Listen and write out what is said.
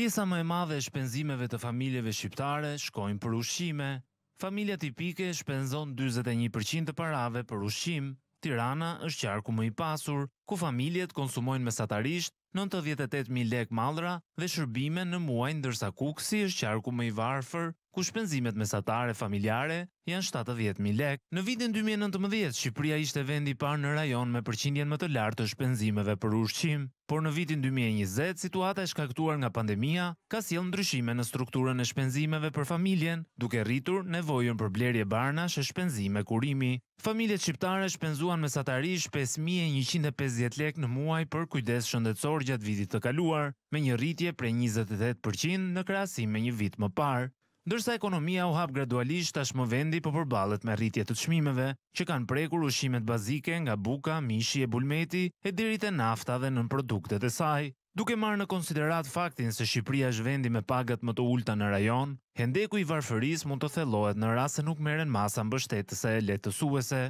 Pjesa më e madhe e shpenzimeve të familjeve shqiptare shkojnë për ushqime. Familja tipike shpenzon 41% të parave për ushqim. Tirana është qarku më i pasur, ku familjet konsumojnë mesatarisht 98.000 lek maldra dhe shërbime në muaj ndërsa kuksi është qarku më i varfër ku shpenzimet mesatare familjare janë 70.000 lek. Në vitin 2019, Shqipëria ishte vendi parë në rajon me përqindjen më të lartë të shpenzimeve për ushqim, por në vitin 2020, situata e shkaktuar nga pandemia ka sjell ndryshime në strukturën e shpenzimeve për familjen, duke rritur nevojën për blerje barnash e shpenzime kurimi. Familjet shqiptare shpenzuan mesatarisht 5150 lek në muaj për kujdes shëndetësor gjatë vitit të kaluar, me një rritje prej 28% në krahasim me një vit më parë ndërsa ekonomia u hap gradualisht ashmë vendi po përballet me rritje të çmimeve që kanë prekur ushqimet bazike nga buka, mishi e bulmeti e deri te nafta dhe nën produktet e saj. Duke marrë në konsiderat faktin se Shqipëria është vendi me pagat më të ulta në rajon, hendeku i varfërisë mund të thellohet në rast se nuk merren masa mbështetëse e lehtësuese.